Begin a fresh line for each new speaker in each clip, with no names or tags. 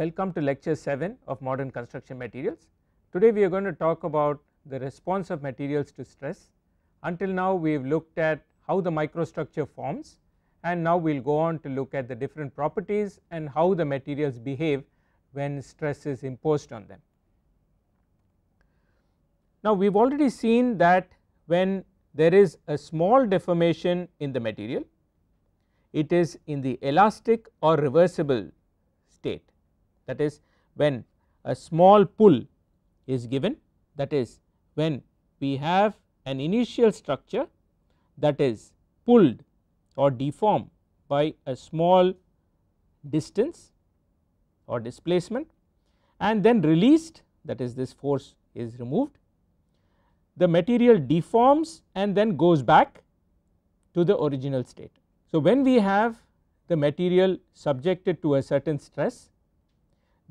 Welcome to lecture 7 of modern construction materials. Today we are going to talk about the response of materials to stress. Until now we have looked at how the microstructure forms and now we will go on to look at the different properties and how the materials behave when stress is imposed on them. Now we have already seen that when there is a small deformation in the material, it is in the elastic or reversible state that is when a small pull is given that is when we have an initial structure that is pulled or deformed by a small distance or displacement and then released that is this force is removed. The material deforms and then goes back to the original state. So, when we have the material subjected to a certain stress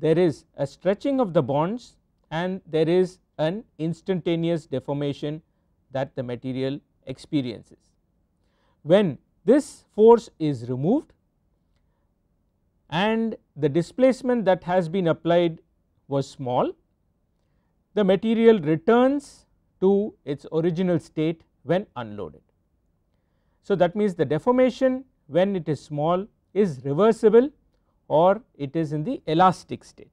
there is a stretching of the bonds and there is an instantaneous deformation that the material experiences. When this force is removed and the displacement that has been applied was small, the material returns to its original state when unloaded. So, that means the deformation when it is small is reversible or it is in the elastic state.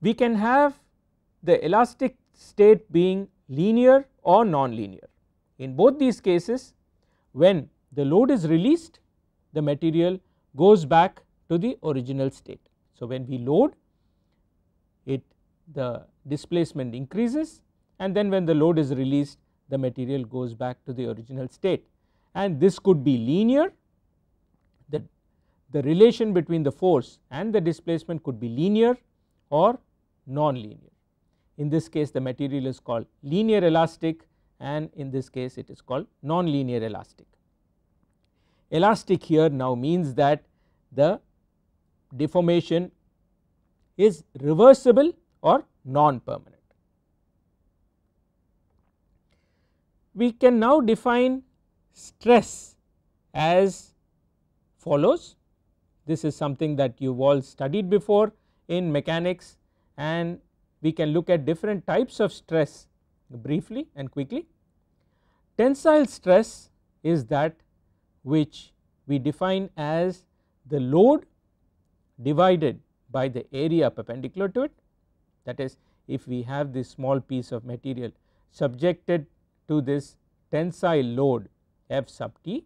We can have the elastic state being linear or non-linear. In both these cases when the load is released the material goes back to the original state. So, when we load it the displacement increases and then when the load is released the material goes back to the original state and this could be linear the relation between the force and the displacement could be linear or non-linear. In this case the material is called linear elastic and in this case it is called non-linear elastic. Elastic here now means that the deformation is reversible or non-permanent. We can now define stress as follows this is something that you all studied before in mechanics and we can look at different types of stress briefly and quickly. Tensile stress is that which we define as the load divided by the area perpendicular to it. That is if we have this small piece of material subjected to this tensile load F sub t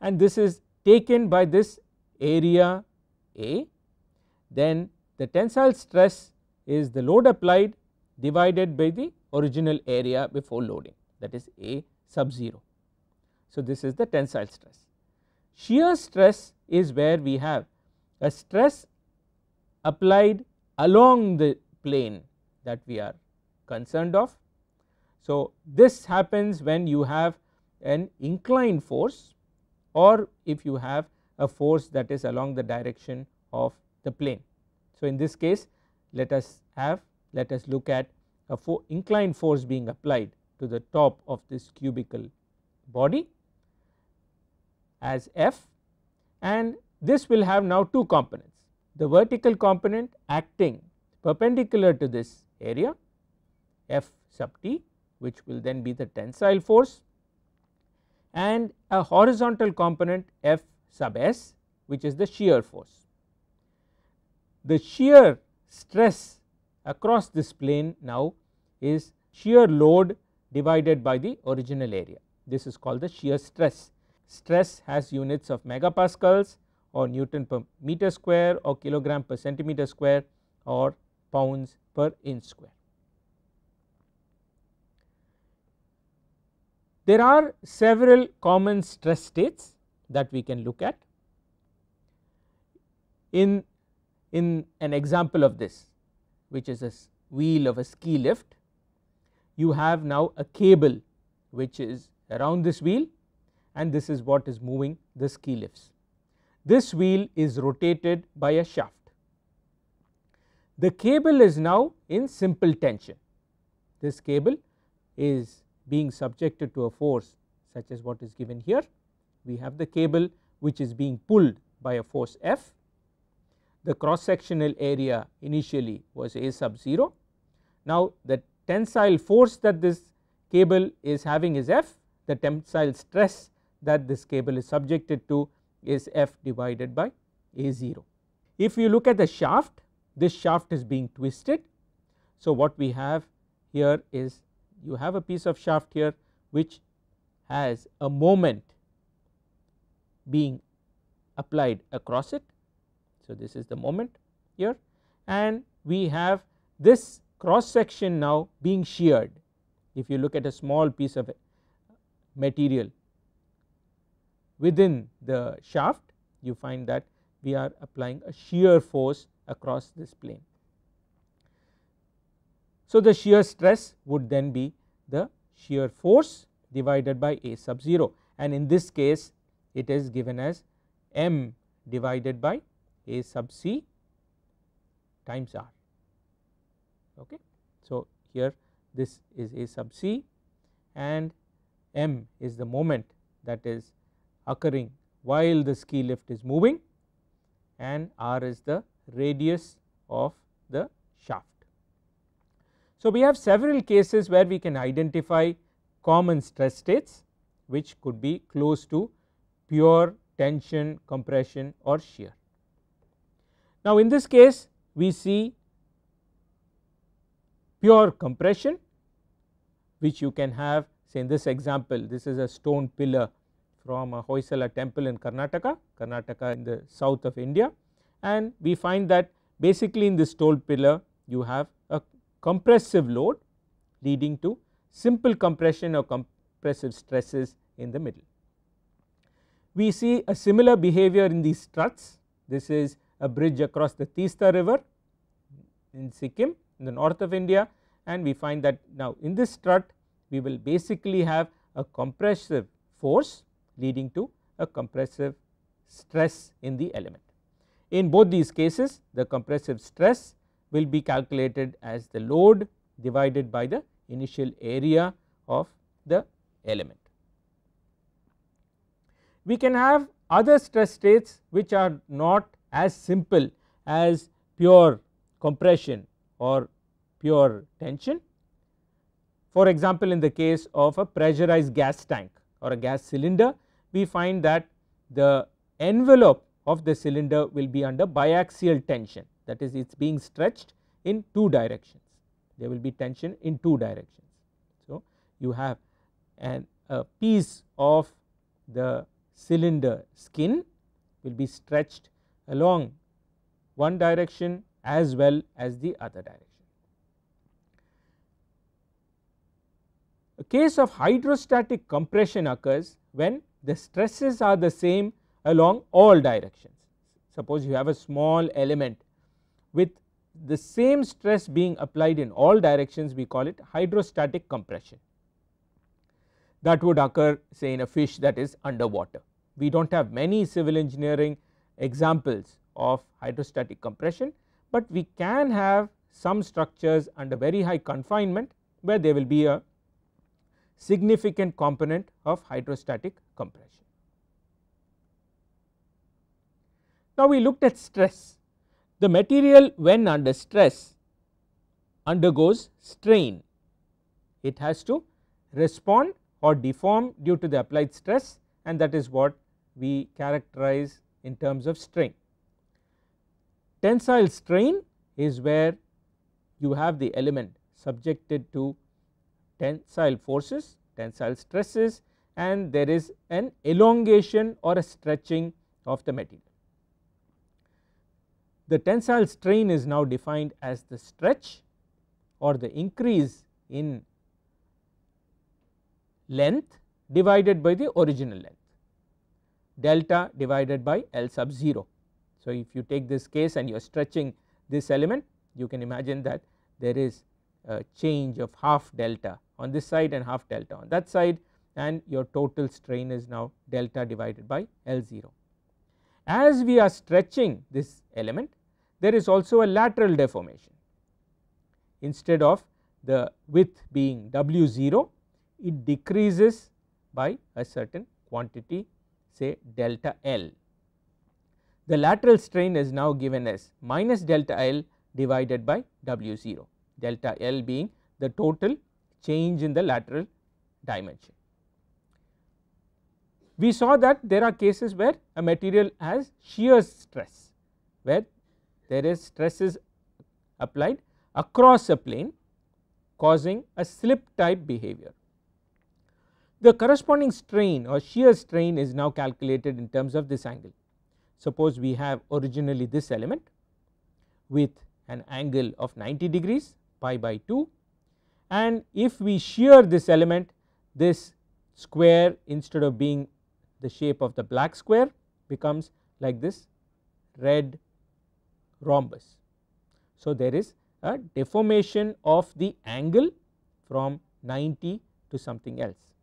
and this is taken by this area A, then the tensile stress is the load applied divided by the original area before loading that is A sub 0. So, this is the tensile stress. Shear stress is where we have a stress applied along the plane that we are concerned of. So, this happens when you have an inclined force or if you have a force that is along the direction of the plane. So, in this case let us have let us look at a fo inclined force being applied to the top of this cubical body as F and this will have now two components the vertical component acting perpendicular to this area F sub t which will then be the tensile force and a horizontal component F sub s which is the shear force. The shear stress across this plane now is shear load divided by the original area. This is called the shear stress. Stress has units of megapascals or Newton per meter square or kilogram per centimeter square or pounds per inch square. There are several common stress states that we can look at in, in an example of this which is a wheel of a ski lift you have now a cable which is around this wheel and this is what is moving the ski lifts. This wheel is rotated by a shaft. The cable is now in simple tension. This cable is being subjected to a force such as what is given here we have the cable which is being pulled by a force F. The cross sectional area initially was A sub 0. Now, the tensile force that this cable is having is F, the tensile stress that this cable is subjected to is F divided by A 0. If you look at the shaft, this shaft is being twisted. So, what we have here is you have a piece of shaft here which has a moment being applied across it. So, this is the moment here and we have this cross section now being sheared. If you look at a small piece of material within the shaft you find that we are applying a shear force across this plane. So, the shear stress would then be the shear force divided by A sub 0 and in this case it is given as m divided by a sub c times r. Okay. So, here this is a sub c and m is the moment that is occurring while the ski lift is moving and r is the radius of the shaft. So, we have several cases where we can identify common stress states which could be close to pure tension, compression or shear. Now, in this case we see pure compression which you can have say in this example this is a stone pillar from a Hoysala temple in Karnataka, Karnataka in the south of India and we find that basically in this stone pillar you have a compressive load leading to simple compression or compressive stresses in the middle we see a similar behavior in these struts. This is a bridge across the Teesta river in Sikkim in the north of India and we find that now in this strut we will basically have a compressive force leading to a compressive stress in the element. In both these cases the compressive stress will be calculated as the load divided by the initial area of the element we can have other stress states which are not as simple as pure compression or pure tension. For example, in the case of a pressurized gas tank or a gas cylinder, we find that the envelope of the cylinder will be under biaxial tension that is it is being stretched in two directions. There will be tension in two directions. So, you have an, a piece of the cylinder skin will be stretched along one direction as well as the other direction. A case of hydrostatic compression occurs when the stresses are the same along all directions. Suppose you have a small element with the same stress being applied in all directions we call it hydrostatic compression that would occur say in a fish that is underwater. We do not have many civil engineering examples of hydrostatic compression, but we can have some structures under very high confinement where there will be a significant component of hydrostatic compression. Now, we looked at stress. The material when under stress undergoes strain, it has to respond or deform due to the applied stress and that is what we characterize in terms of strain. Tensile strain is where you have the element subjected to tensile forces, tensile stresses and there is an elongation or a stretching of the material. The tensile strain is now defined as the stretch or the increase in length divided by the original length delta divided by L sub 0. So, if you take this case and you are stretching this element you can imagine that there is a change of half delta on this side and half delta on that side and your total strain is now delta divided by L 0. As we are stretching this element there is also a lateral deformation instead of the width being W 0 it decreases by a certain quantity say delta L. The lateral strain is now given as minus delta L divided by W 0 delta L being the total change in the lateral dimension. We saw that there are cases where a material has shear stress where there is stresses applied across a plane causing a slip type behavior. The corresponding strain or shear strain is now calculated in terms of this angle. Suppose we have originally this element with an angle of 90 degrees pi by 2 and if we shear this element this square instead of being the shape of the black square becomes like this red rhombus. So, there is a deformation of the angle from 90 to something else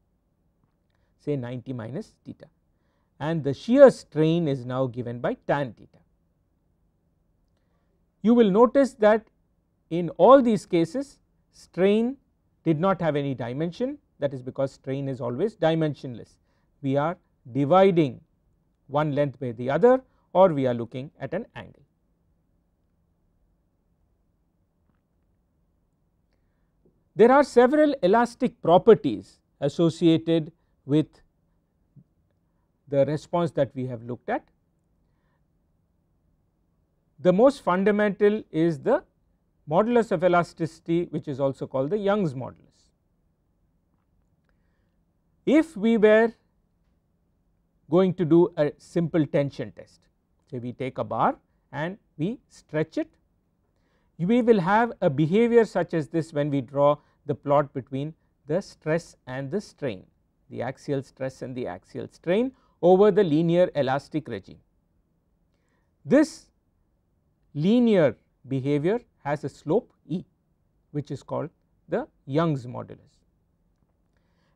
say 90 minus theta and the shear strain is now given by tan theta. You will notice that in all these cases strain did not have any dimension that is because strain is always dimensionless. We are dividing one length by the other or we are looking at an angle. There are several elastic properties associated with the response that we have looked at. The most fundamental is the modulus of elasticity which is also called the Young's modulus. If we were going to do a simple tension test, say we take a bar and we stretch it, we will have a behavior such as this when we draw the plot between the stress and the strain the axial stress and the axial strain over the linear elastic regime. This linear behavior has a slope E which is called the Young's modulus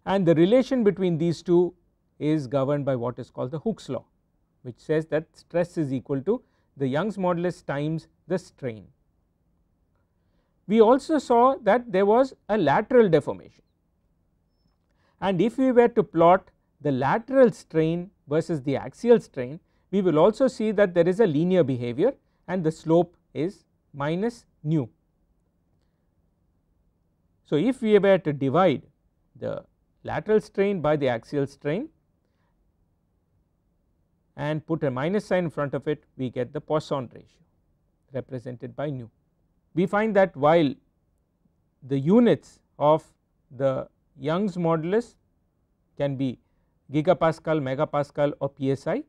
and the relation between these two is governed by what is called the Hooke's law which says that stress is equal to the Young's modulus times the strain. We also saw that there was a lateral deformation and if we were to plot the lateral strain versus the axial strain we will also see that there is a linear behavior and the slope is minus nu. So, if we were to divide the lateral strain by the axial strain and put a minus sign in front of it we get the Poisson ratio represented by nu. We find that while the units of the Young's modulus can be gigapascal, megapascal or psi.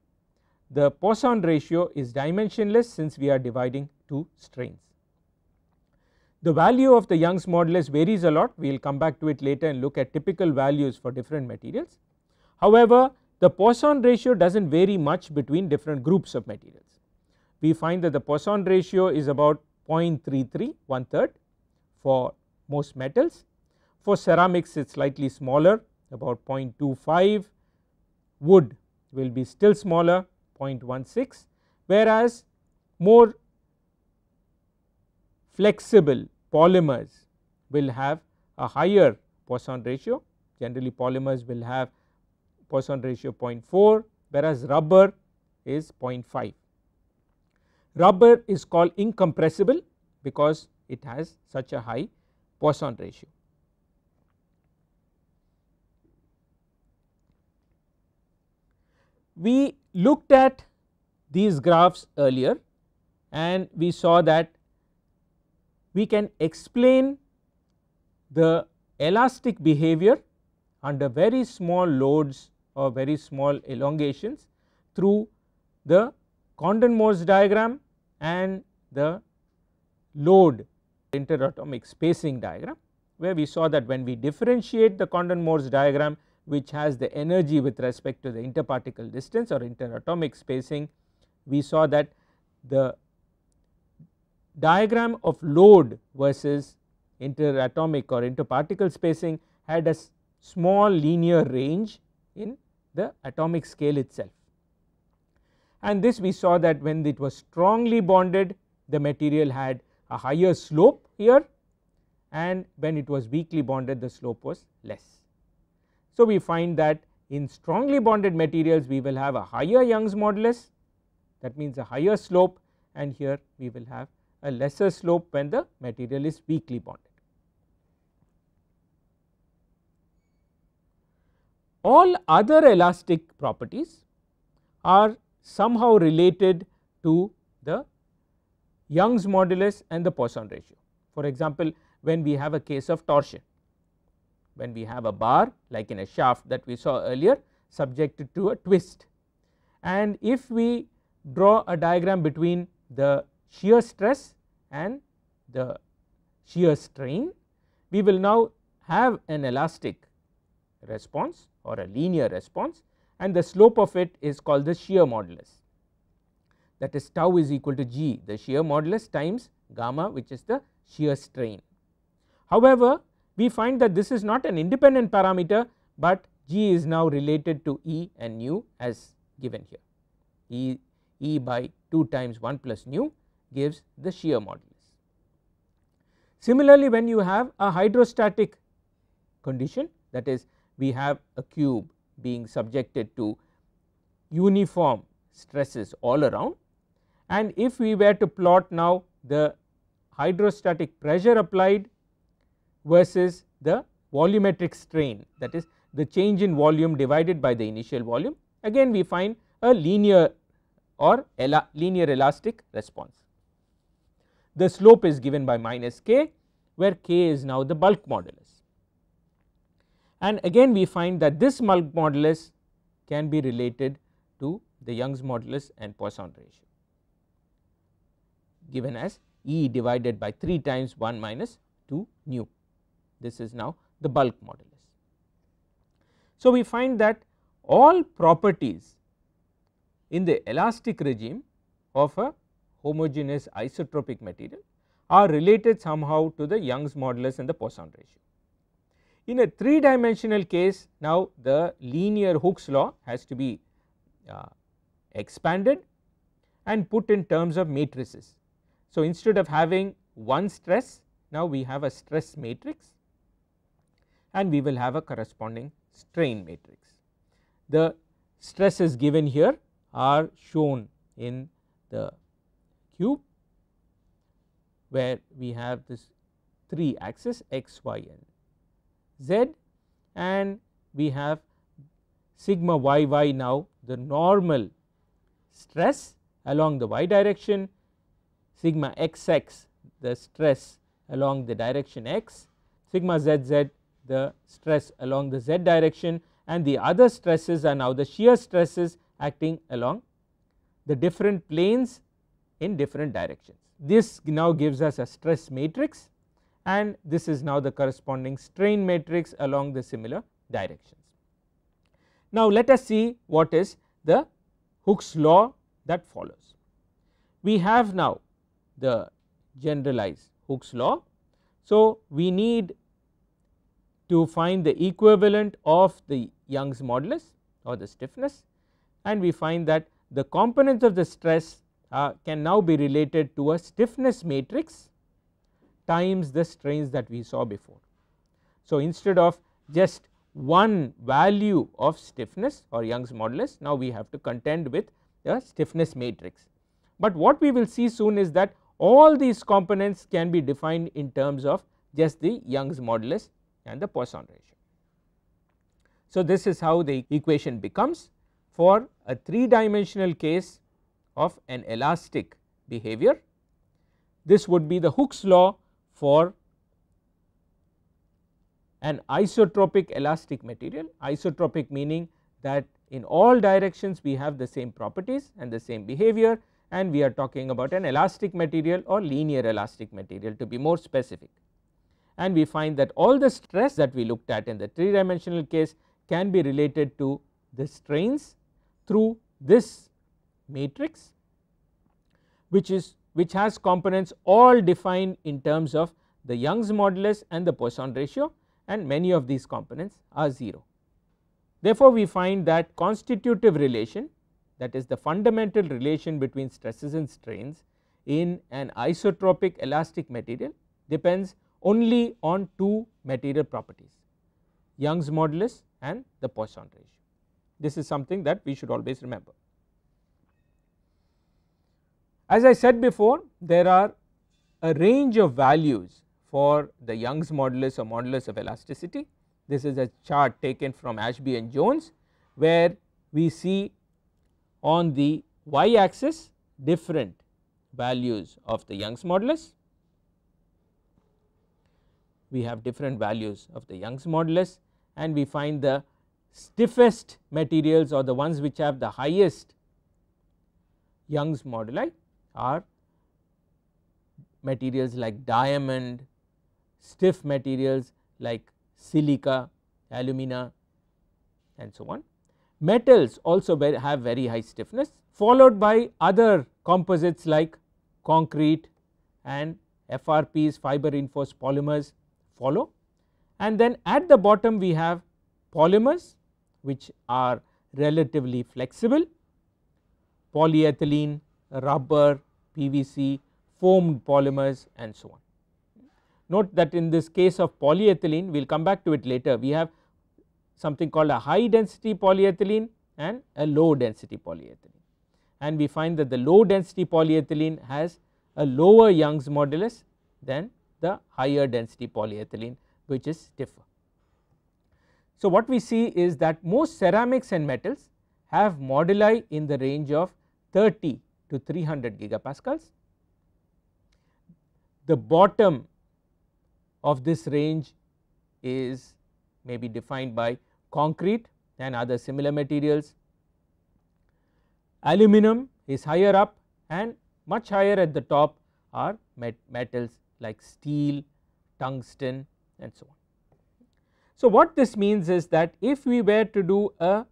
The Poisson ratio is dimensionless since we are dividing two strains. The value of the Young's modulus varies a lot, we will come back to it later and look at typical values for different materials. However, the Poisson ratio does not vary much between different groups of materials. We find that the Poisson ratio is about 0.33 one third for most metals for ceramics it is slightly smaller about 0.25, wood will be still smaller 0.16 whereas more flexible polymers will have a higher Poisson ratio generally polymers will have Poisson ratio 0.4 whereas rubber is 0.5. Rubber is called incompressible because it has such a high Poisson ratio. We looked at these graphs earlier and we saw that we can explain the elastic behavior under very small loads or very small elongations through the Condon-Morse diagram and the load interatomic spacing diagram where we saw that when we differentiate the Condon-Morse diagram which has the energy with respect to the interparticle distance or interatomic spacing we saw that the diagram of load versus interatomic or interparticle spacing had a small linear range in the atomic scale itself. And this we saw that when it was strongly bonded the material had a higher slope here and when it was weakly bonded the slope was less. So, we find that in strongly bonded materials we will have a higher Young's modulus that means a higher slope and here we will have a lesser slope when the material is weakly bonded. All other elastic properties are somehow related to the Young's modulus and the Poisson ratio. For example, when we have a case of torsion when we have a bar like in a shaft that we saw earlier subjected to a twist. And if we draw a diagram between the shear stress and the shear strain, we will now have an elastic response or a linear response and the slope of it is called the shear modulus. That is tau is equal to g the shear modulus times gamma which is the shear strain. However, we find that this is not an independent parameter, but g is now related to E and nu as given here. E, e by 2 times 1 plus nu gives the shear modulus. Similarly, when you have a hydrostatic condition that is we have a cube being subjected to uniform stresses all around and if we were to plot now the hydrostatic pressure applied versus the volumetric strain that is the change in volume divided by the initial volume again we find a linear or ela linear elastic response. The slope is given by minus k where k is now the bulk modulus and again we find that this bulk modulus can be related to the Young's modulus and Poisson ratio given as E divided by 3 times 1 minus 2 nu this is now the bulk modulus. So, we find that all properties in the elastic regime of a homogeneous isotropic material are related somehow to the Young's modulus and the Poisson ratio. In a 3 dimensional case now the linear Hooke's law has to be uh, expanded and put in terms of matrices. So, instead of having one stress now we have a stress matrix and we will have a corresponding strain matrix. The stresses given here are shown in the cube where we have this 3 axis x, y and z and we have sigma y y now the normal stress along the y direction sigma x x the stress along the direction x sigma z z the stress along the z direction and the other stresses are now the shear stresses acting along the different planes in different directions. This now gives us a stress matrix and this is now the corresponding strain matrix along the similar directions. Now, let us see what is the Hooke's law that follows. We have now the generalized Hooke's law. So, we need to find the equivalent of the Young's modulus or the stiffness and we find that the components of the stress uh, can now be related to a stiffness matrix times the strains that we saw before. So, instead of just one value of stiffness or Young's modulus now we have to contend with a stiffness matrix. But what we will see soon is that all these components can be defined in terms of just the Young's modulus and the Poisson ratio. So, this is how the equation becomes for a 3 dimensional case of an elastic behavior. This would be the Hooke's law for an isotropic elastic material, isotropic meaning that in all directions we have the same properties and the same behavior and we are talking about an elastic material or linear elastic material to be more specific and we find that all the stress that we looked at in the 3 dimensional case can be related to the strains through this matrix which is which has components all defined in terms of the Young's modulus and the Poisson ratio and many of these components are 0. Therefore, we find that constitutive relation that is the fundamental relation between stresses and strains in an isotropic elastic material depends only on two material properties Young's modulus and the Poisson ratio. This is something that we should always remember. As I said before there are a range of values for the Young's modulus or modulus of elasticity. This is a chart taken from Ashby and Jones where we see on the y axis different values of the Young's modulus we have different values of the Young's modulus and we find the stiffest materials or the ones which have the highest Young's moduli are materials like diamond, stiff materials like silica, alumina and so on. Metals also have very high stiffness followed by other composites like concrete and FRPs, fiber reinforced polymers follow and then at the bottom we have polymers which are relatively flexible polyethylene, rubber, PVC, foamed polymers and so on. Note that in this case of polyethylene we will come back to it later we have something called a high density polyethylene and a low density polyethylene and we find that the low density polyethylene has a lower Young's modulus than the higher density polyethylene which is stiffer. So, what we see is that most ceramics and metals have moduli in the range of 30 to 300 gigapascals. The bottom of this range is may be defined by concrete and other similar materials. Aluminum is higher up and much higher at the top are met metals like steel, tungsten and so on. So, what this means is that if we were to do a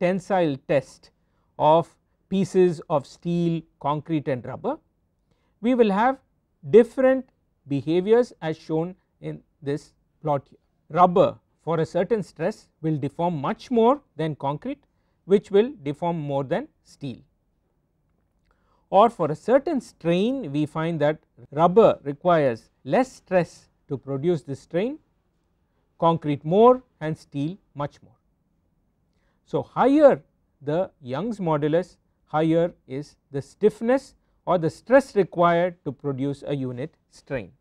tensile test of pieces of steel, concrete and rubber, we will have different behaviors as shown in this plot here. Rubber for a certain stress will deform much more than concrete which will deform more than steel or for a certain strain we find that rubber requires less stress to produce this strain, concrete more and steel much more. So, higher the Young's modulus higher is the stiffness or the stress required to produce a unit strain.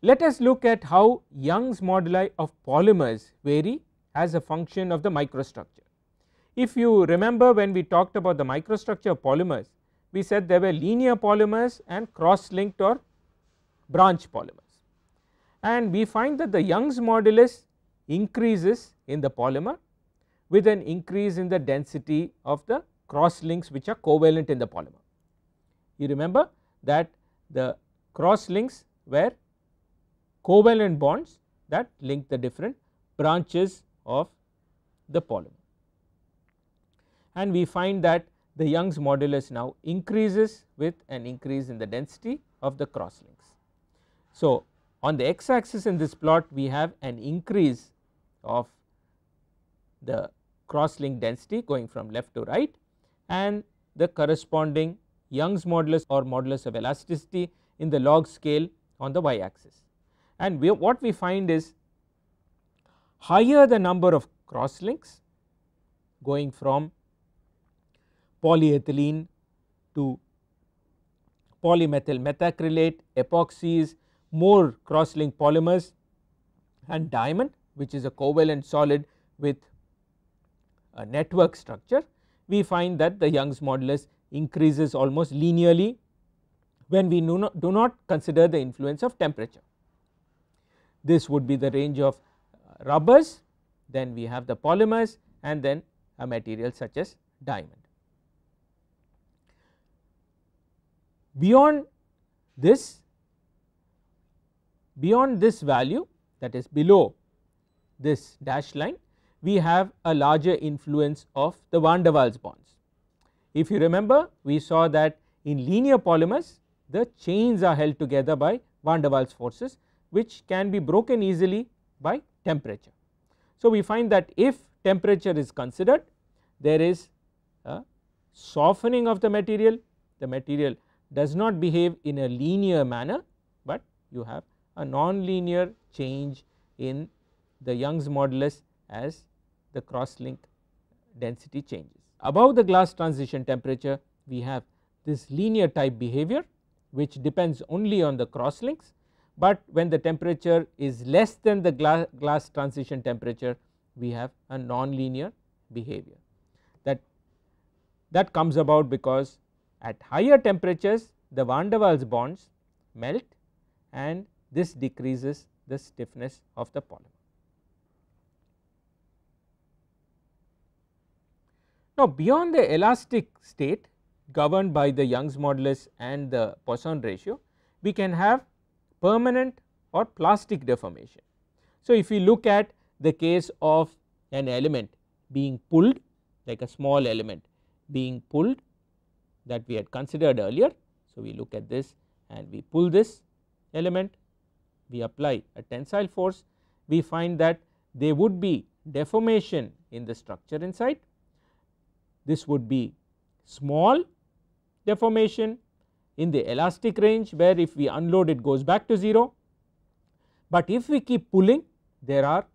Let us look at how Young's moduli of polymers vary as a function of the microstructure. If you remember when we talked about the microstructure of polymers, we said there were linear polymers and cross linked or branch polymers. And we find that the Young's modulus increases in the polymer with an increase in the density of the cross links which are covalent in the polymer. You remember that the cross links were covalent bonds that link the different branches of the polymer and we find that the Young's modulus now increases with an increase in the density of the cross links. So, on the x axis in this plot we have an increase of the cross link density going from left to right and the corresponding Young's modulus or modulus of elasticity in the log scale on the y axis. And we, what we find is higher the number of cross links going from polyethylene to polymethyl methacrylate, epoxies, more cross-linked polymers and diamond which is a covalent solid with a network structure. We find that the Young's modulus increases almost linearly when we do not, do not consider the influence of temperature. This would be the range of uh, rubbers, then we have the polymers and then a material such as diamond. beyond this beyond this value that is below this dash line we have a larger influence of the van der Waals bonds. If you remember we saw that in linear polymers the chains are held together by van der Waals forces which can be broken easily by temperature. So, we find that if temperature is considered there is a softening of the material, the material does not behave in a linear manner, but you have a non-linear change in the Young's modulus as the cross link density changes. Above the glass transition temperature we have this linear type behavior which depends only on the cross links, but when the temperature is less than the glass, glass transition temperature we have a non-linear behavior that that comes about because at higher temperatures the van der Waals bonds melt and this decreases the stiffness of the polymer. Now, beyond the elastic state governed by the Young's modulus and the Poisson ratio, we can have permanent or plastic deformation. So, if we look at the case of an element being pulled like a small element being pulled that we had considered earlier. So, we look at this and we pull this element, we apply a tensile force, we find that there would be deformation in the structure inside. This would be small deformation in the elastic range where if we unload it goes back to 0, but if we keep pulling there are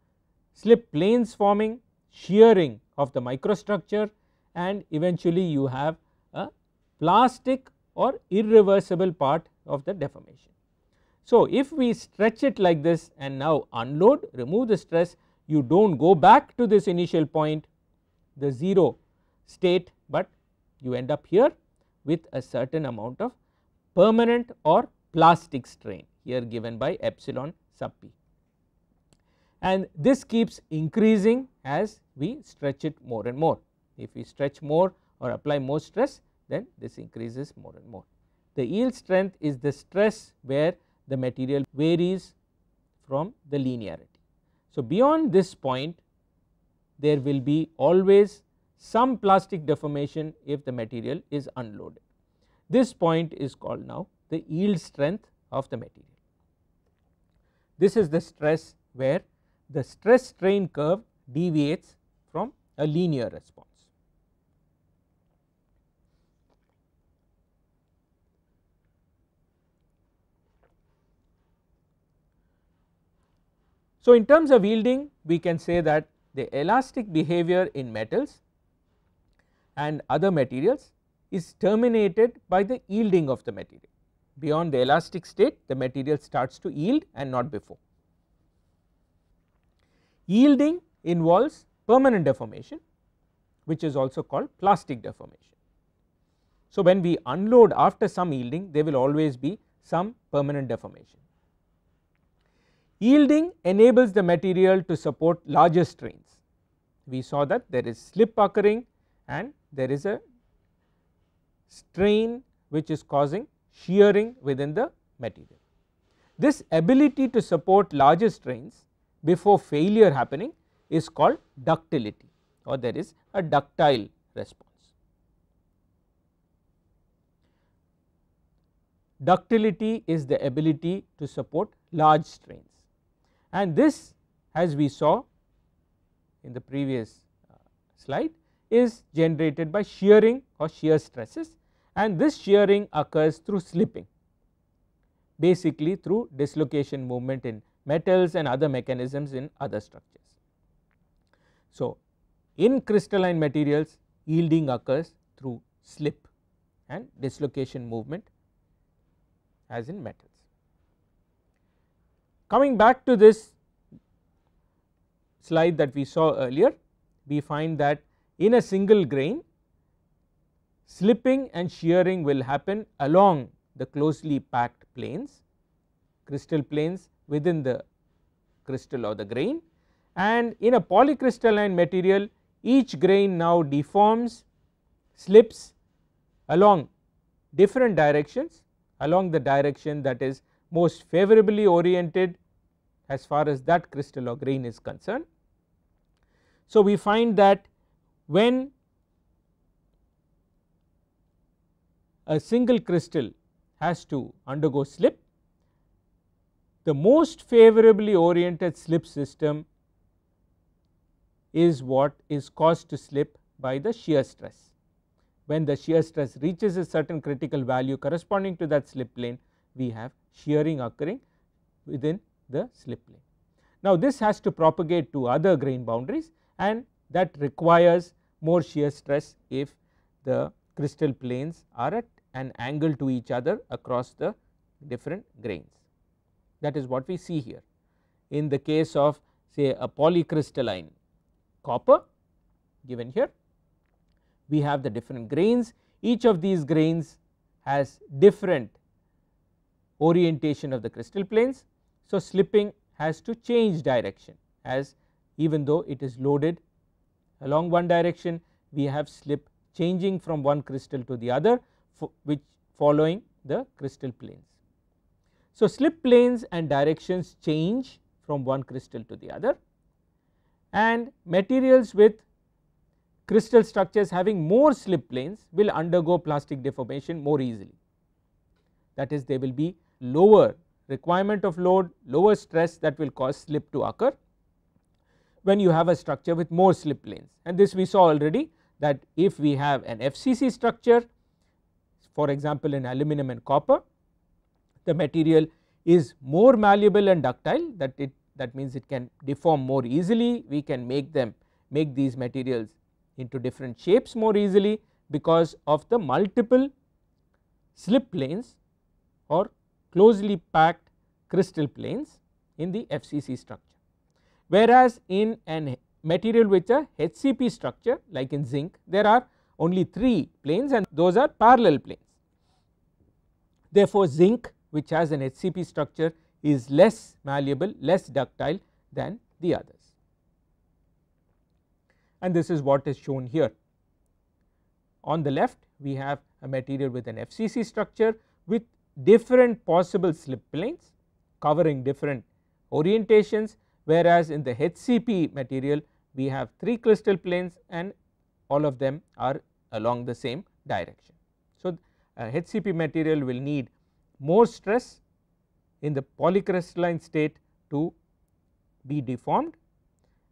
slip planes forming shearing of the microstructure and eventually you have plastic or irreversible part of the deformation. So, if we stretch it like this and now unload remove the stress you do not go back to this initial point the 0 state, but you end up here with a certain amount of permanent or plastic strain here given by epsilon sub p and this keeps increasing as we stretch it more and more. If we stretch more or apply more stress then this increases more and more. The yield strength is the stress where the material varies from the linearity. So, beyond this point there will be always some plastic deformation if the material is unloaded. This point is called now the yield strength of the material. This is the stress where the stress strain curve deviates from a linear response. So, in terms of yielding we can say that the elastic behavior in metals and other materials is terminated by the yielding of the material. Beyond the elastic state the material starts to yield and not before. Yielding involves permanent deformation which is also called plastic deformation. So, when we unload after some yielding there will always be some permanent deformation Yielding enables the material to support larger strains. We saw that there is slip occurring and there is a strain which is causing shearing within the material. This ability to support larger strains before failure happening is called ductility or there is a ductile response. Ductility is the ability to support large strains and this as we saw in the previous uh, slide is generated by shearing or shear stresses and this shearing occurs through slipping basically through dislocation movement in metals and other mechanisms in other structures. So, in crystalline materials yielding occurs through slip and dislocation movement as in metal. Coming back to this slide that we saw earlier, we find that in a single grain slipping and shearing will happen along the closely packed planes, crystal planes within the crystal or the grain and in a polycrystalline material each grain now deforms, slips along different directions along the direction that is most favorably oriented as far as that crystal or grain is concerned. So, we find that when a single crystal has to undergo slip, the most favorably oriented slip system is what is caused to slip by the shear stress. When the shear stress reaches a certain critical value corresponding to that slip plane, we have shearing occurring within the slip plane. Now, this has to propagate to other grain boundaries and that requires more shear stress if the crystal planes are at an angle to each other across the different grains. That is what we see here. In the case of say a polycrystalline copper given here, we have the different grains. Each of these grains has different orientation of the crystal planes. So, slipping has to change direction as even though it is loaded along one direction we have slip changing from one crystal to the other which following the crystal planes. So, slip planes and directions change from one crystal to the other and materials with crystal structures having more slip planes will undergo plastic deformation more easily. That is they will be lower requirement of load, lower stress that will cause slip to occur when you have a structure with more slip planes. And this we saw already that if we have an FCC structure for example in aluminum and copper, the material is more malleable and ductile that it that means it can deform more easily, we can make them make these materials into different shapes more easily because of the multiple slip planes or closely packed crystal planes in the FCC structure. Whereas in a material with a HCP structure like in zinc there are only 3 planes and those are parallel planes. Therefore, zinc which has an HCP structure is less malleable, less ductile than the others. And this is what is shown here. On the left we have a material with an FCC structure with different possible slip planes covering different orientations whereas in the HCP material we have 3 crystal planes and all of them are along the same direction. So, HCP uh, material will need more stress in the polycrystalline state to be deformed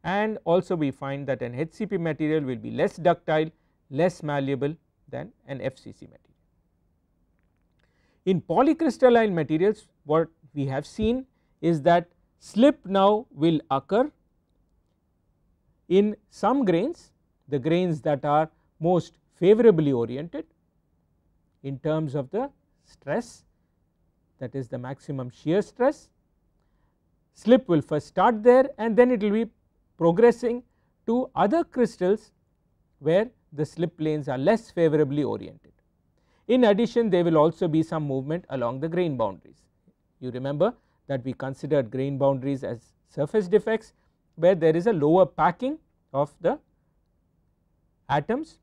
and also we find that an HCP material will be less ductile, less malleable than an FCC material. In polycrystalline materials what we have seen is that slip now will occur in some grains the grains that are most favorably oriented in terms of the stress that is the maximum shear stress. Slip will first start there and then it will be progressing to other crystals where the slip planes are less favorably oriented. In addition, there will also be some movement along the grain boundaries. You remember that we considered grain boundaries as surface defects where there is a lower packing of the atoms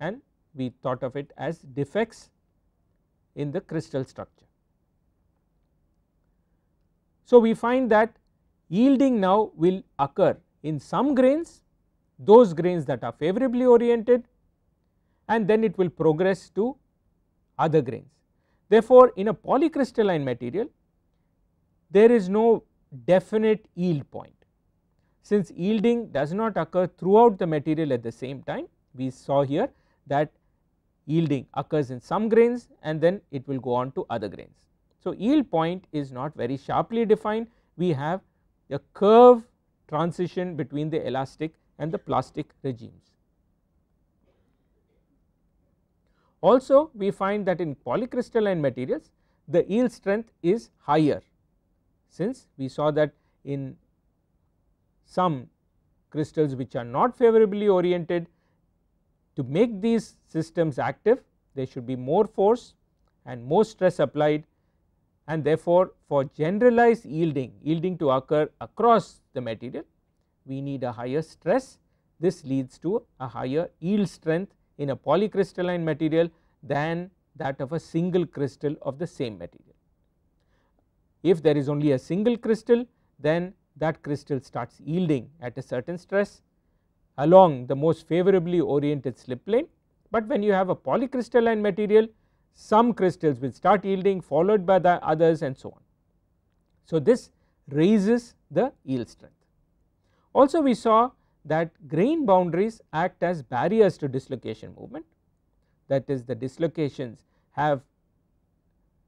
and we thought of it as defects in the crystal structure. So, we find that yielding now will occur in some grains, those grains that are favorably oriented and then it will progress to other grains. Therefore, in a polycrystalline material there is no definite yield point. Since yielding does not occur throughout the material at the same time we saw here that yielding occurs in some grains and then it will go on to other grains. So, yield point is not very sharply defined we have a curve transition between the elastic and the plastic regimes. Also we find that in polycrystalline materials the yield strength is higher since we saw that in some crystals which are not favorably oriented to make these systems active there should be more force and more stress applied and therefore, for generalized yielding, yielding to occur across the material we need a higher stress this leads to a higher yield strength in a polycrystalline material than that of a single crystal of the same material. If there is only a single crystal then that crystal starts yielding at a certain stress along the most favorably oriented slip plane, but when you have a polycrystalline material some crystals will start yielding followed by the others and so on. So, this raises the yield strength. Also we saw that grain boundaries act as barriers to dislocation movement that is the dislocations have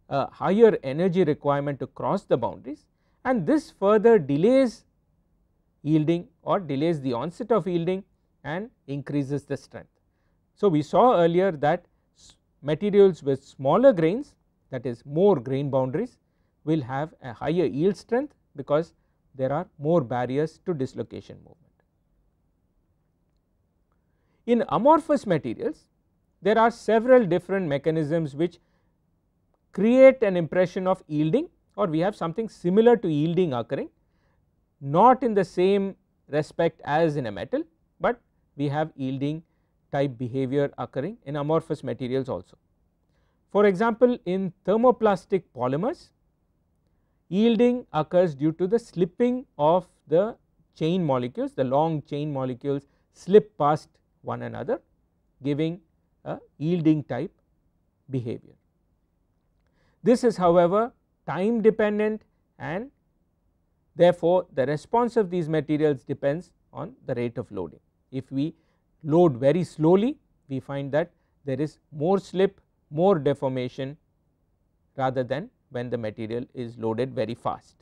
a higher energy requirement to cross the boundaries and this further delays yielding or delays the onset of yielding and increases the strength. So, we saw earlier that materials with smaller grains that is more grain boundaries will have a higher yield strength because there are more barriers to dislocation movement. In amorphous materials, there are several different mechanisms which create an impression of yielding or we have something similar to yielding occurring not in the same respect as in a metal, but we have yielding type behavior occurring in amorphous materials also. For example, in thermoplastic polymers yielding occurs due to the slipping of the chain molecules the long chain molecules slip past one another giving a yielding type behavior. This is however time dependent and therefore, the response of these materials depends on the rate of loading. If we load very slowly we find that there is more slip, more deformation rather than when the material is loaded very fast.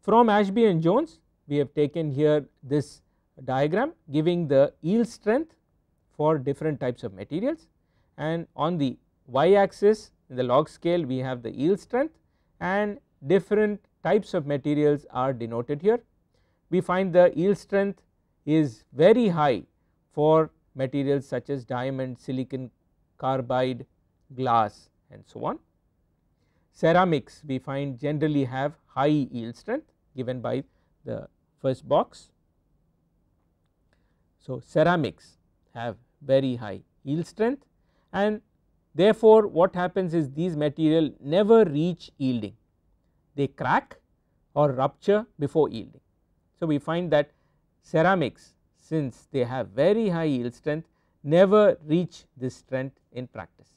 From Ashby and Jones we have taken here this diagram giving the yield strength for different types of materials and on the y axis in the log scale we have the yield strength and different types of materials are denoted here. We find the yield strength is very high for materials such as diamond, silicon, carbide, glass and so on. Ceramics we find generally have high yield strength given by the first box so, ceramics have very high yield strength and therefore, what happens is these material never reach yielding they crack or rupture before yielding. So, we find that ceramics since they have very high yield strength never reach this strength in practice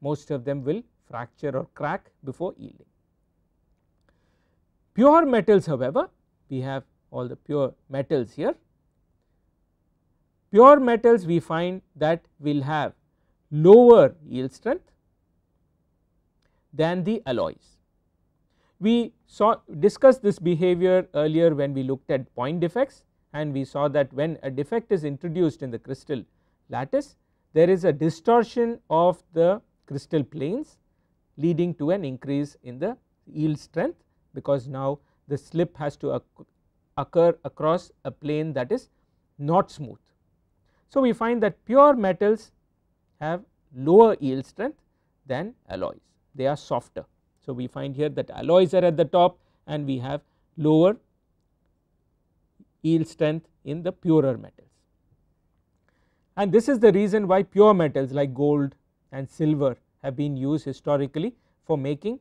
most of them will fracture or crack before yielding. Pure metals however, we have all the pure metals here pure metals we find that will have lower yield strength than the alloys. We saw discussed this behavior earlier when we looked at point defects and we saw that when a defect is introduced in the crystal lattice there is a distortion of the crystal planes leading to an increase in the yield strength because now the slip has to occur across a plane that is not smooth. So, we find that pure metals have lower yield strength than alloys, they are softer. So, we find here that alloys are at the top and we have lower yield strength in the purer metals. And this is the reason why pure metals like gold and silver have been used historically for making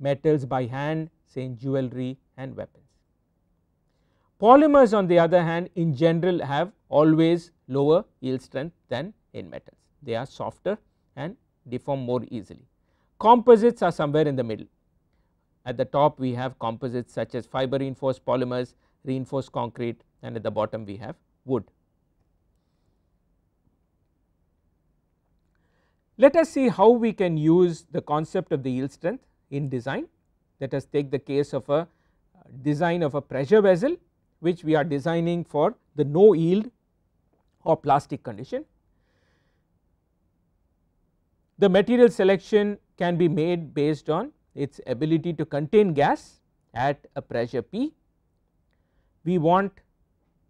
metals by hand say in jewelry and weapons. Polymers on the other hand in general have always lower yield strength than in metals. They are softer and deform more easily. Composites are somewhere in the middle. At the top we have composites such as fiber reinforced polymers, reinforced concrete and at the bottom we have wood. Let us see how we can use the concept of the yield strength in design. Let us take the case of a uh, design of a pressure vessel which we are designing for the no yield or plastic condition. The material selection can be made based on its ability to contain gas at a pressure P. We want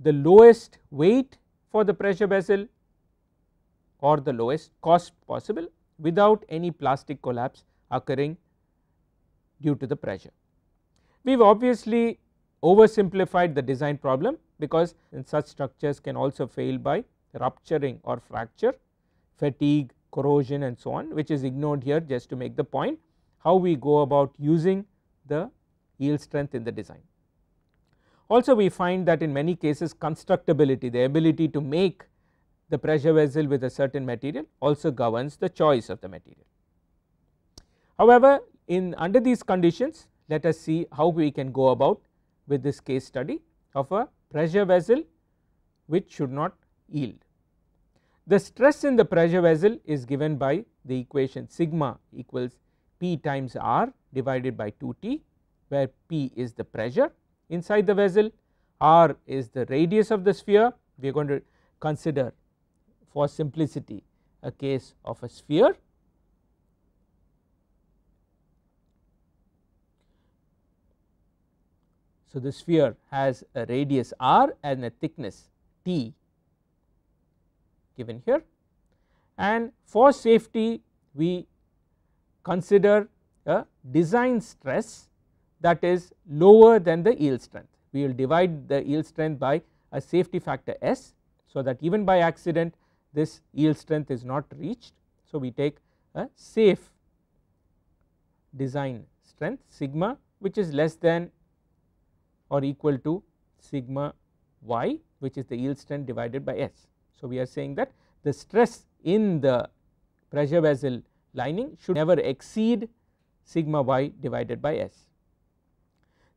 the lowest weight for the pressure vessel or the lowest cost possible without any plastic collapse occurring due to the pressure. We have obviously oversimplified the design problem because such structures can also fail by rupturing or fracture, fatigue, corrosion and so on which is ignored here just to make the point how we go about using the yield strength in the design. Also we find that in many cases constructability the ability to make the pressure vessel with a certain material also governs the choice of the material. However, in under these conditions let us see how we can go about with this case study of a pressure vessel which should not yield. The stress in the pressure vessel is given by the equation sigma equals P times R divided by 2 T where P is the pressure inside the vessel, R is the radius of the sphere we are going to consider for simplicity a case of a sphere So, the sphere has a radius r and a thickness t given here and for safety we consider a design stress that is lower than the yield strength. We will divide the yield strength by a safety factor S. So, that even by accident this yield strength is not reached. So, we take a safe design strength sigma which is less than or equal to sigma y which is the yield strength divided by S. So, we are saying that the stress in the pressure vessel lining should never exceed sigma y divided by S.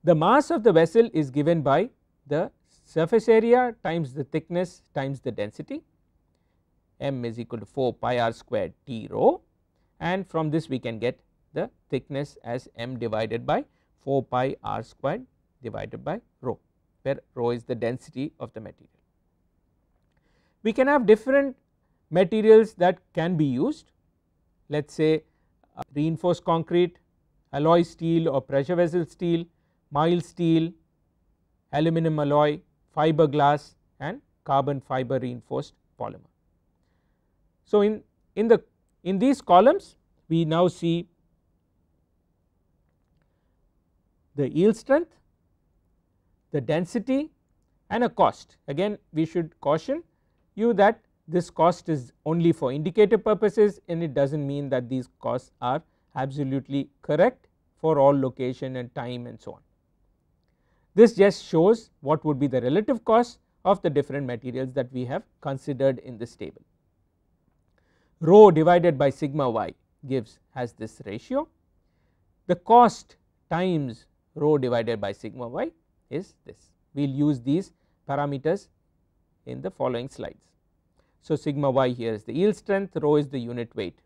The mass of the vessel is given by the surface area times the thickness times the density m is equal to 4 pi r square t rho and from this we can get the thickness as m divided by 4 pi r square divided by rho where rho is the density of the material. We can have different materials that can be used let us say uh, reinforced concrete, alloy steel or pressure vessel steel, mild steel, aluminum alloy, fiberglass and carbon fiber reinforced polymer. So, in, in the in these columns we now see the yield strength the density and a cost. Again we should caution you that this cost is only for indicative purposes and it does not mean that these costs are absolutely correct for all location and time and so on. This just shows what would be the relative cost of the different materials that we have considered in this table. Rho divided by sigma y gives has this ratio. The cost times rho divided by sigma y is this. We will use these parameters in the following slides. So, sigma y here is the yield strength, rho is the unit weight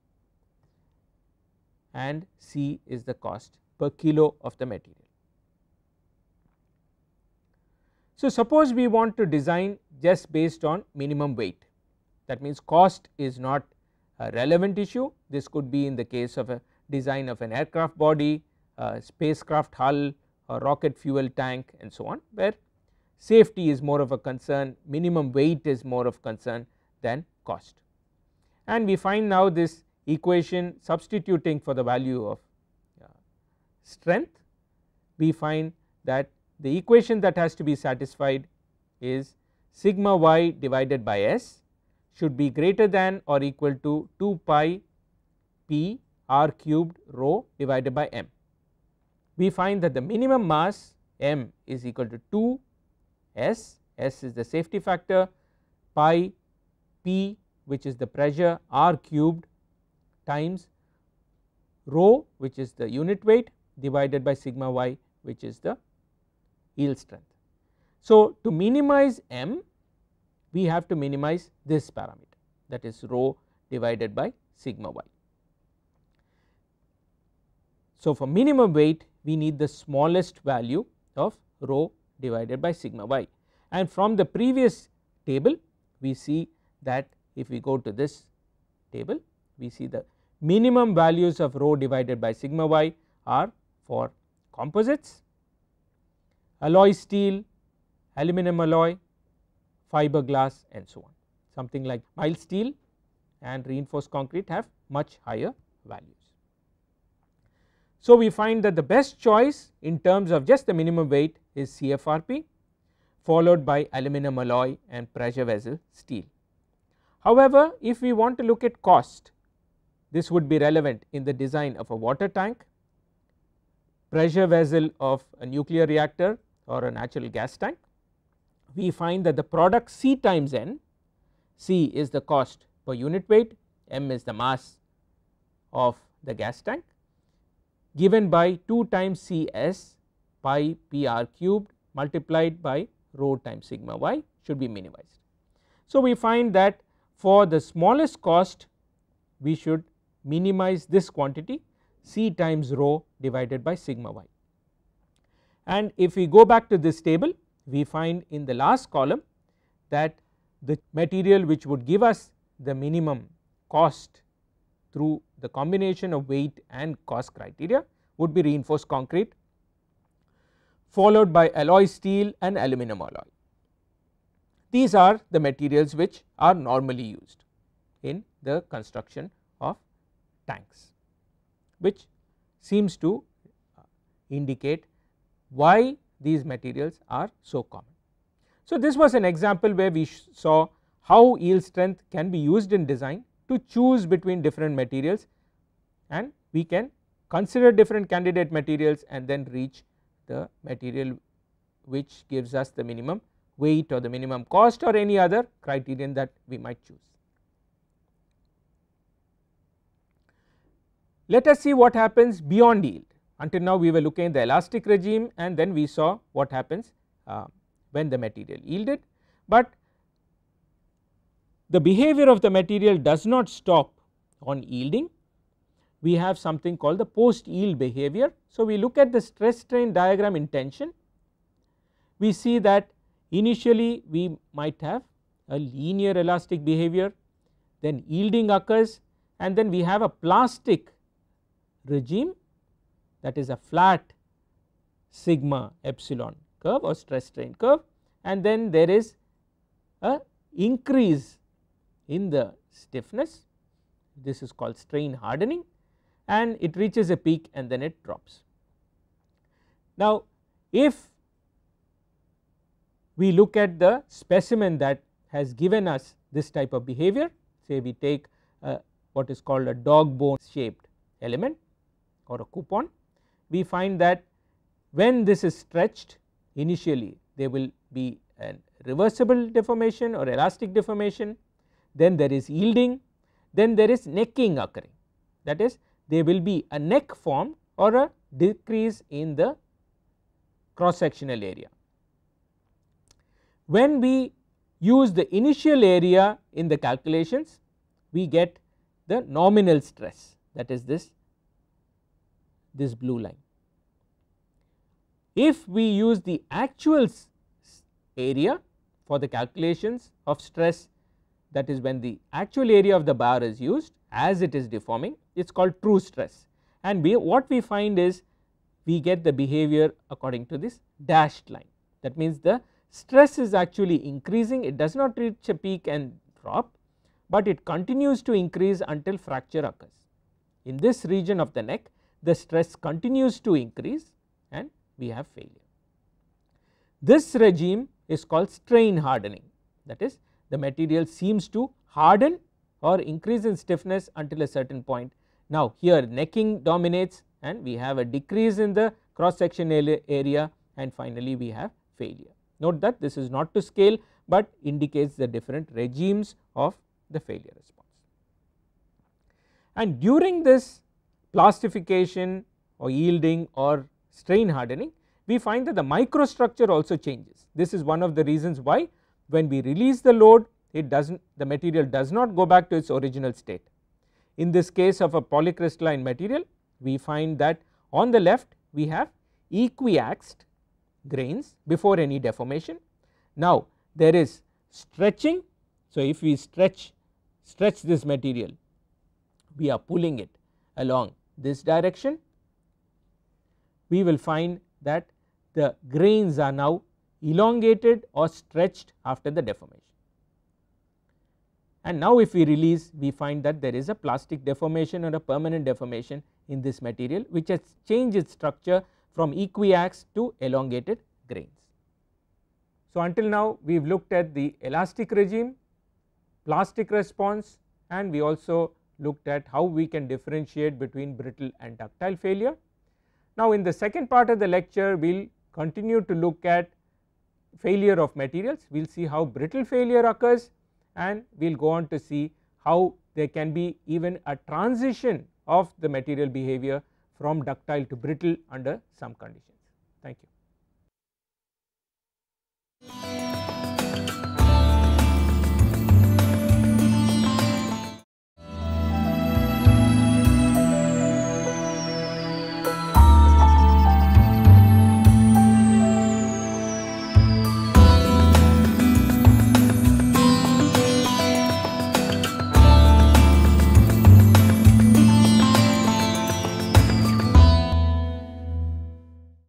and C is the cost per kilo of the material. So, suppose we want to design just based on minimum weight that means cost is not a relevant issue this could be in the case of a design of an aircraft body, a spacecraft hull a rocket fuel tank and so on where safety is more of a concern minimum weight is more of concern than cost. And we find now this equation substituting for the value of strength we find that the equation that has to be satisfied is sigma y divided by s should be greater than or equal to 2 pi p r cubed rho divided by m we find that the minimum mass m is equal to 2 s, s is the safety factor pi p which is the pressure r cubed times rho which is the unit weight divided by sigma y which is the yield strength. So, to minimize m we have to minimize this parameter that is rho divided by sigma y. So, for minimum weight we need the smallest value of rho divided by sigma y. And from the previous table we see that if we go to this table we see the minimum values of rho divided by sigma y are for composites, alloy steel, aluminum alloy, fiberglass and so on. Something like mild steel and reinforced concrete have much higher value. So, we find that the best choice in terms of just the minimum weight is CFRP followed by aluminum alloy and pressure vessel steel. However, if we want to look at cost, this would be relevant in the design of a water tank, pressure vessel of a nuclear reactor or a natural gas tank. We find that the product C times N, C is the cost per unit weight, M is the mass of the gas tank given by 2 times C s pi P r cubed multiplied by rho times sigma y should be minimized. So, we find that for the smallest cost we should minimize this quantity C times rho divided by sigma y. And if we go back to this table we find in the last column that the material which would give us the minimum cost through the combination of weight and cost criteria would be reinforced concrete followed by alloy steel and aluminum alloy. These are the materials which are normally used in the construction of tanks which seems to uh, indicate why these materials are so common. So, this was an example where we saw how yield strength can be used in design to choose between different materials and we can consider different candidate materials and then reach the material which gives us the minimum weight or the minimum cost or any other criterion that we might choose. Let us see what happens beyond yield until now we were looking at the elastic regime and then we saw what happens uh, when the material yielded, but the behavior of the material does not stop on yielding we have something called the post yield behavior. So, we look at the stress strain diagram in tension we see that initially we might have a linear elastic behavior then yielding occurs and then we have a plastic regime that is a flat sigma epsilon curve or stress strain curve and then there is a increase in the stiffness this is called strain hardening and it reaches a peak and then it drops. Now if we look at the specimen that has given us this type of behavior say we take what is called a dog bone shaped element or a coupon we find that when this is stretched initially there will be a reversible deformation or elastic deformation then there is yielding, then there is necking occurring that is there will be a neck formed or a decrease in the cross sectional area. When we use the initial area in the calculations, we get the nominal stress that is this, this blue line. If we use the actual area for the calculations of stress that is when the actual area of the bar is used as it is deforming it is called true stress and we, what we find is we get the behavior according to this dashed line. That means the stress is actually increasing it does not reach a peak and drop, but it continues to increase until fracture occurs. In this region of the neck the stress continues to increase and we have failure. This regime is called strain hardening that is the material seems to harden or increase in stiffness until a certain point. Now, here necking dominates and we have a decrease in the cross section area and finally, we have failure. Note that this is not to scale, but indicates the different regimes of the failure response. And during this plastification or yielding or strain hardening, we find that the microstructure also changes. This is one of the reasons why when we release the load it does not the material does not go back to its original state. In this case of a polycrystalline material we find that on the left we have equiaxed grains before any deformation. Now there is stretching so if we stretch stretch this material we are pulling it along this direction we will find that the grains are now elongated or stretched after the deformation. And now if we release we find that there is a plastic deformation or a permanent deformation in this material which has changed its structure from equiax to elongated grains. So, until now we have looked at the elastic regime, plastic response and we also looked at how we can differentiate between brittle and ductile failure. Now, in the second part of the lecture we will continue to look at failure of materials. We will see how brittle failure occurs and we will go on to see how there can be even a transition of the material behavior from ductile to brittle under some conditions. Thank you.